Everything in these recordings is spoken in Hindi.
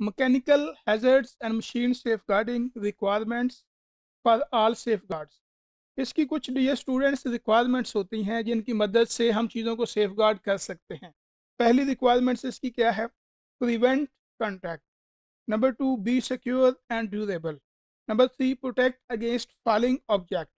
mechanical hazards and machine safeguarding requirements for all safeguards इसकी कुछ डी स्टूडेंट्स रिक्वायरमेंट्स होती हैं जिनकी मदद से हम चीज़ों को सेफ गार्ड कर सकते हैं पहली रिक्वायरमेंट्स इसकी क्या है prevent contact number two be secure and durable number three protect against falling object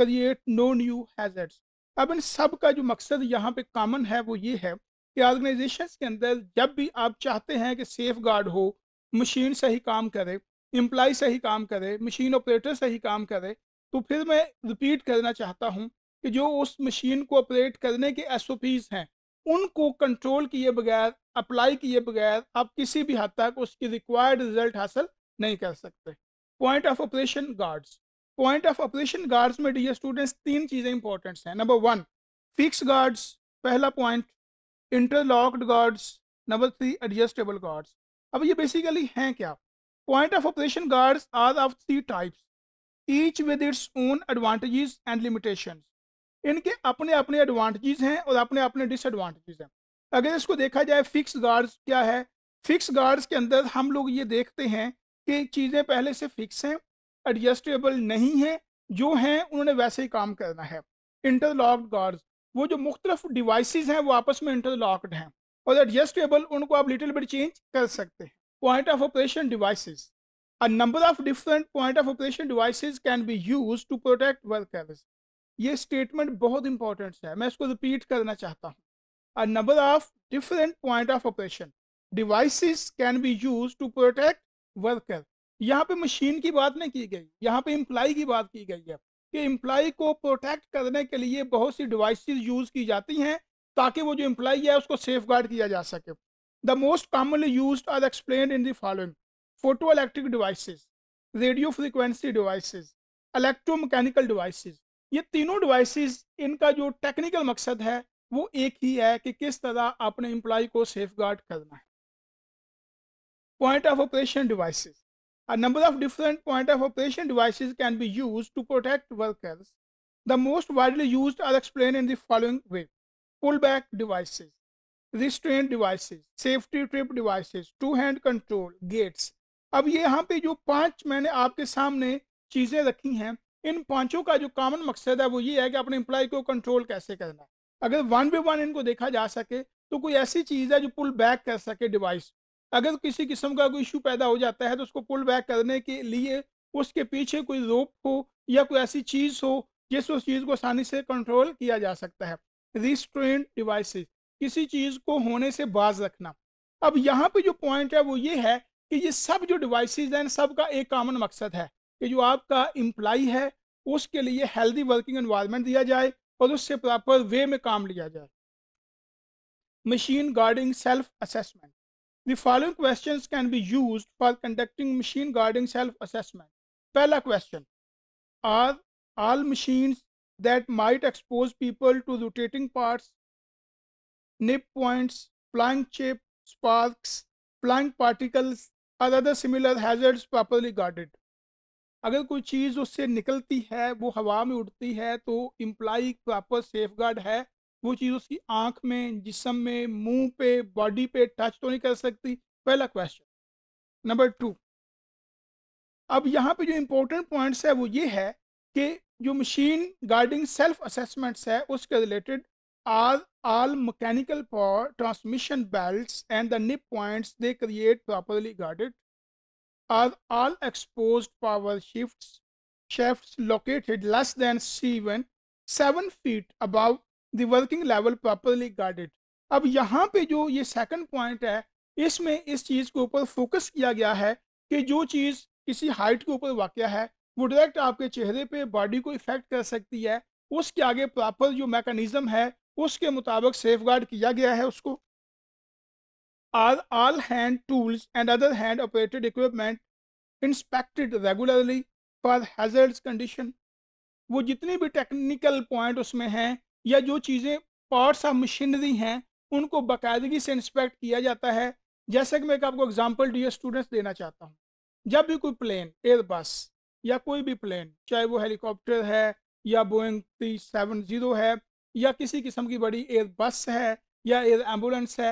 create no new hazards अब इन सब का जो मकसद यहाँ पे कॉमन है वो ये है कि ऑर्गेनाइजेशन के अंदर जब भी आप चाहते हैं कि सेफ गार्ड हो मशीन सही काम करे एम्प्लाई सही काम करे मशीन ऑपरेटर सही काम करे तो फिर मैं रिपीट करना चाहता हूँ कि जो उस मशीन को ऑपरेट करने के एस हैं उनको कंट्रोल किए बगैर अप्लाई किए बगैर आप किसी भी हद तक उसकी रिक्वायर्ड रिजल्ट हासिल नहीं कर सकते point of operation guards point of operation guards में डी स्टूडेंट्स तीन चीज़ें इंपॉर्टेंट्स हैं नंबर वन फिक्स गार्ड्स पहला point interlocked guards number three adjustable guards अब ये बेसिकली हैं क्या point of operation guards are of three types each with its own advantages and limitation इनके अपने अपने एडवांटेजेस हैं और अपने अपने डिसएडवांटेजेस हैं अगर इसको देखा जाए फिक्स गार्ड्स क्या है फिक्स गार्ड्स के अंदर हम लोग ये देखते हैं कि चीज़ें पहले से फिक्स हैं एडजस्टेबल नहीं हैं जो हैं उन्होंने वैसे ही काम करना है इंटरलॉक्ड गार्ड्स वो जो मुख्तलिफ डिवाइसेस हैं वो आपस में इंटरलॉक्ड हैं और एडजस्टेबल उनको आप लिटिल बिट चेंज कर सकते हैं point of operation devices a number of different point of operation devices can be use to protect workers ये स्टेटमेंट बहुत इंपॉर्टेंट है मैं इसको रिपीट करना चाहता हूँ a number of different point of operation devices can be use to protect worker यहाँ पे मशीन की बात नहीं की गई यहाँ पे इम्प्लाई की बात की गई है कि इम्प्लाई को प्रोटेक्ट करने के लिए बहुत सी डिवाइसिस यूज की जाती हैं ताकि वो जो इम्प्लाई है उसको सेफ गार्ड किया जा सके the most commonly use are explain in the following photoelectric devices radio frequency electromechanical device ये तीनों डिवाइस इनका जो टेक्निकल मकसद है वो एक ही है कि किस तरह अपने इम्प्लाई को सेफ गार्ड करना है point of operation device number of different point of operation device can be use to protect workers the most most widely used are explained in the pullback devices, restraint devices, safety trip devices, two hand control, gates. अब ये यहाँ पे जो पांच मैंने आपके सामने चीज़ें रखी हैं इन पांचों का जो कॉमन मकसद है वो ये है कि अपने एम्प्लॉय को कंट्रोल कैसे करना है अगर वन बाई वन इनको देखा जा सके तो कोई ऐसी चीज़ है जो पुल बैक कर सके डिवाइस अगर किसी किस्म का कोई इशू पैदा हो जाता है तो उसको पुल बैक करने के लिए उसके पीछे कोई रोप हो या कोई ऐसी चीज़ हो जिससे उस चीज़ को आसानी से कंट्रोल किया जा सकता है रिस्ट्रेन डिवाइसेस किसी चीज को होने से बाज रखना अब यहाँ पे जो पॉइंट है वो ये है कि ये सब जो डिवाइसेज हैं का एक कॉमन मकसद है कि जो आपका इम्प्लाई है उसके लिए हेल्दी वर्किंग एनवायरनमेंट दिया जाए और उससे प्रॉपर वे में काम लिया जाए machine guarding self assessment the following question can be use for conducting machine guarding self assessment पहला question are all machines that might expose people to rotating parts, nip points, Planck chip, sparks, Planck particles और other similar hazards properly guarded अगर कोई चीज़ उससे निकलती है वो हवा में उड़ती है तो इम्प्लाई प्रॉपर सेफ गार्ड है वो चीज़ उसकी आंख में जिसम में मुंह पे बॉडी पे टच तो नहीं कर सकती पहला क्वेश्चन नंबर टू अब यहाँ पे जो इम्पोर्टेंट पॉइंट्स है वो ये है कि जो मशीन गार्डिंग सेल्फ असेसमेंट्स है उसके related are all mechanical power transmission belt and the nip points they create properly guarded are all expose power shift shaft located less than seven seven feet above the working level properly guarded अब यहाँ पे जो ये सेकेंड पॉइंट है इसमें इस चीज़ के ऊपर फोकस किया गया है कि जो चीज़ किसी हाइट के ऊपर वाक़ है वो डायरेक्ट आपके चेहरे पे बॉडी को इफेक्ट कर सकती है उसके आगे प्रॉपर जो मैकेनिज्म है उसके मुताबिक सेफ किया गया है उसको are all hand tools and other hand operated equipment inspected regularly for hazards condition वो जितने भी टेक्निकल पॉइंट उसमें हैं या जो चीज़ें पार्ट्स ऑफ मशीनरी हैं उनको बाकायदगी से इंस्पेक्ट किया जाता है जैसे कि मैं एक आपको एग्जांपल डी स्टूडेंट्स देना चाहता हूँ जब भी कोई प्लेन एयरबस या कोई भी प्लेन चाहे वो हेलीकॉप्टर है या बोइंग थ्री सेवन जीरो है या किसी किस्म की बड़ी एयर बस है या एयर एम्बुलेंस है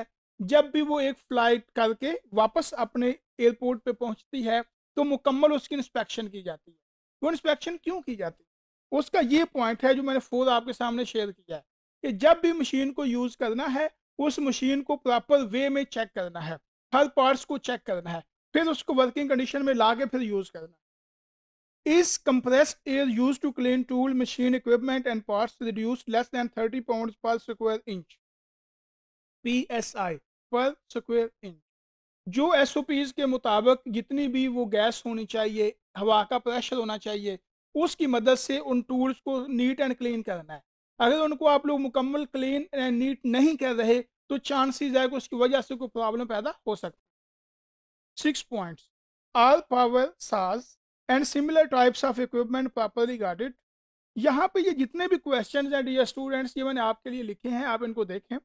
जब भी वो एक फ़्लाइट करके वापस अपने एयरपोर्ट पे पहुंचती है तो मुकम्मल उसकी इंस्पेक्शन की जाती है वो इंस्पेक्शन क्यों की जाती है उसका ये पॉइंट है जो मैंने फोर आपके सामने शेयर किया है कि जब भी मशीन को यूज़ करना है उस मशीन को प्रॉपर वे में चेक करना है हर पार्ट्स को चेक करना है फिर उसको वर्किंग कंडीशन में ला के फिर यूज़ करना है Is compressed air used to clean tool, machine, equipment and parts reduced less than 30 pounds per square inch? PSI पर स्क्वायर इंच जो एस के मुताबिक जितनी भी वो गैस होनी चाहिए हवा का प्रेशर होना चाहिए उसकी मदद से उन टूल्स को नीट एंड क्लीन करना है अगर उनको आप लोग मुकम्मल क्लीन एंड नीट नहीं कर रहे तो चांसेस है कि उसकी वजह से कोई प्रॉब्लम पैदा हो सकती six points all power saws and similar types of equipment properly guarded यहाँ पे ये जितने भी क्वेश्चन हैं डी स्टूडेंट्स ये मैंने आपके लिए लिखे हैं आप इनको देखें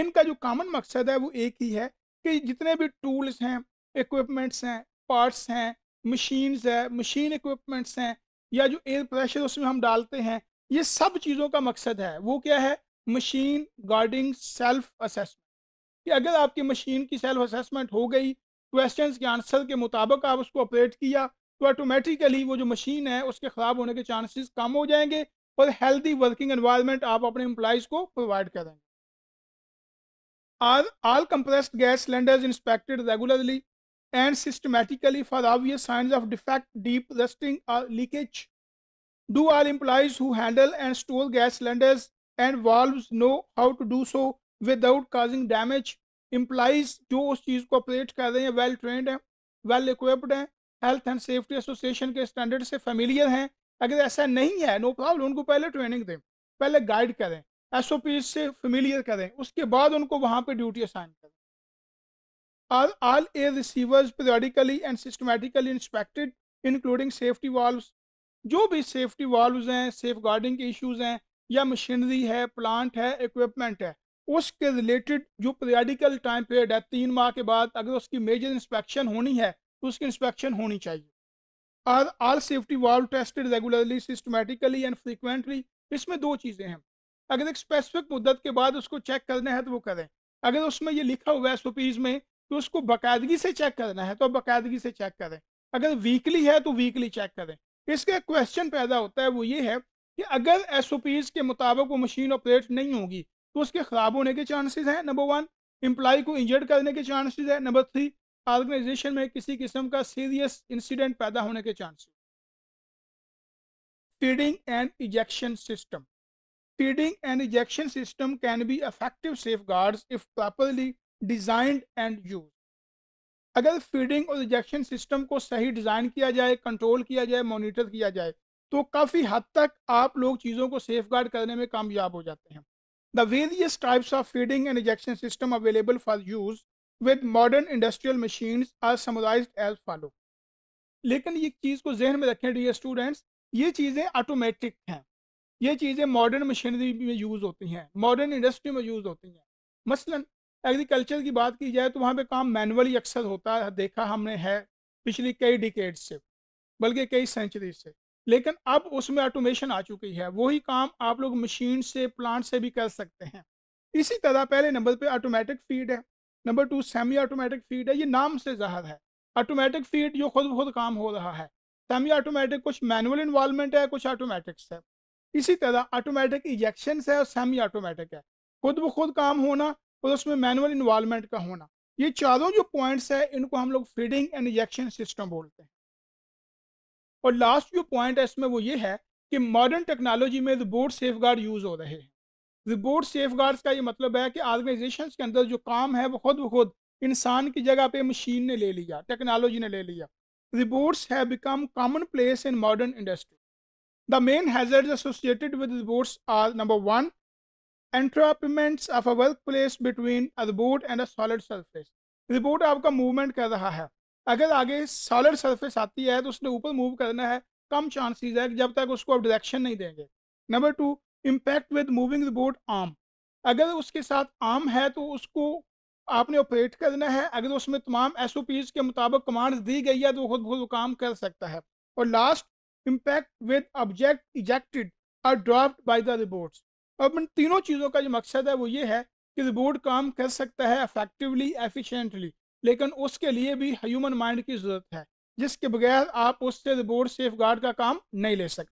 इनका जो कॉमन मकसद है वो एक ही है कि जितने भी टूल्स हैं इक्विपमेंट्स हैं पार्ट्स हैं मशीन्स है मशीन इक्विपमेंट्स हैं या जो एयर प्रेशर उसमें हम डालते हैं ये सब चीज़ों का मकसद है वो क्या है मशीन गार्डिंग सेल्फ असेसमेंट कि अगर आपकी मशीन की सेल्फ असेसमेंट हो गई क्वेश्चन के आंसर के मुताबिक आप उसको ऑपरेट किया तो ऑटोमेटिकली वो जो मशीन है उसके ख़राब होने के चांसेस कम हो जाएंगे और हेल्दी वर्किंग एनवायरनमेंट आप अपने एम्प्लाइज को प्रोवाइड करेंगे are all compressed gas cylinder inspected regularly and systematically for obvious signs of defect deep rusting leakage do are employees who handle and store gas cylinders and valve know how to do so without causing damage employees जो उस चीज़ को ऑपरेट कर रहे हैं वेल ट्रेंड हैं वेल इक्विप्ड हैं हेल्थ एंड सेफ्टी एसोसिएशन के स्टैंडर्ड से फेमिलियर हैं अगर ऐसा नहीं है नो प्रॉब्लम उनको पहले ट्रेनिंग दें पहले गाइड करें एस से फेमिलियर करें उसके बाद उनको वहाँ पर ड्यूटी असाइन करें are all a receivers periodically and systematically inspected including safety valves जो भी सेफ्टी वाल्व्स हैं सेफ गार्डिंग के इश्यूज हैं या मशीनरी है प्लांट है इक्विपमेंट है उसके रिलेटेड जो पीरियडिकल टाइम पीरियड है तीन माह के बाद अगर उसकी मेजर इंस्पेक्शन होनी है तो उसकी इंस्पेक्शन होनी चाहिए are are safety valve tested regularly systematically and frequently इसमें दो चीज़ें हैं अगर एक स्पेसिफिक मुद्दत के बाद उसको चेक करना है तो वो करें अगर उसमें ये लिखा हुआ है एस में तो उसको बाकायदगी से चेक करना है तो बाकायदगी से चेक करें अगर वीकली है तो वीकली चेक करें इसका क्वेश्चन पैदा होता है वो ये है कि अगर एस के मुताबिक वो मशीन ऑपरेट नहीं होगी तो उसके ख़राब होने के चांसेस हैं नंबर वन एम्प्लाई को इंजर्ड करने के चांसेस हैं नंबर थ्री ऑर्गेनाइजेशन में किसी किस्म का सीरियस इंसिडेंट पैदा होने के chances and ejection system feeding and ejection system can be be safe safeguards if properly design and use अगर फीडिंग और इजेक्शन सिस्टम को सही डिज़ाइन किया जाए कंट्रोल किया जाए मॉनिटर किया जाए तो काफ़ी हद तक आप लोग चीज़ों को सेफ गार्ड करने में कामयाब हो जाते हैं the various types of feeding and ejection system available for use with modern industrial machine are summarized as follow लेकिन ये चीज़ को जहन में रखें डी स्टूडेंट्स ये चीज़ें ऑटोमेटिक हैं ये चीज़ें मॉडर्न मशीनरी में यूज़ होती हैं मॉडर्न इंडस्ट्री में यूज़ होती हैं मसलन एग्रीकल्चर की बात की जाए तो वहाँ पे काम मैनुअली अक्सर होता है देखा हमने है पिछली कई डिकेड से बल्कि कई सेंचुरी से लेकिन अब उसमें ऑटोमेशन आ चुकी है वही काम आप लोग मशीन से प्लांट से भी कर सकते हैं इसी तरह पहले नंबर पे ऑटोमेटिक फीड है number two semi automatic feed है ये नाम से ज़हर है ऑटोमेटिक फीड जो खुद खुद काम हो रहा है सेमी ऑटोमेटिक कुछ मैनुअल इन्वॉलमेंट है कुछ ऑटोमेटिक्स है इसी तरह ऑटोमेटिक इजेक्शन है और सेमी ऑटोमेटिक है खुद ब खुद काम होना और उसमें मैनुअल इन्वॉलमेंट का होना ये चारों जो पॉइंट्स है इनको हम लोग फीडिंग एंड इजेक्शन सिस्टम बोलते हैं और लास्ट जो पॉइंट है इसमें वो ये है कि मॉडर्न टेक्नोलॉजी में रोबोट सेफ यूज़ हो रहे हैं रिपोर्ट सेफ का ये मतलब है कि ऑर्गेनाइजेशन के अंदर जो काम है वो खुद ब खुद इंसान की जगह पे मशीन ने ले लिया टेक्नोलॉजी ने ले लिया robots have become commonplace in modern industry the main hazard associated with robots are number one one, of a workplace between a robot and a solid surface. Robot आपका मूवमेंट कर रहा है अगर आगे सॉलिड सरफेस आती है तो उसने ऊपर मूव करना है कम चांसेस है जब तक उसको आप डायरेक्शन नहीं देंगे number two impact with moving the robot arm अगर उसके साथ आम है तो उसको आपने ऑपरेट करना है अगर उसमें तमाम एस के मुताबिक कमांड्स दी गई है तो खुद वो काम कर सकता है और last impact with object ejected और ड्रॉप्ड बाय द रिबोट्स अब इन तीनों चीज़ों का जो मकसद है वो ये है कि रिबोट काम कर सकता है अफेक्टिवली एफिशेंटली लेकिन उसके लिए भी ह्यूमन माइंड की ज़रूरत है जिसके बगैर आप उससे रिबोट सेफ गार्ड का काम नहीं ले सकते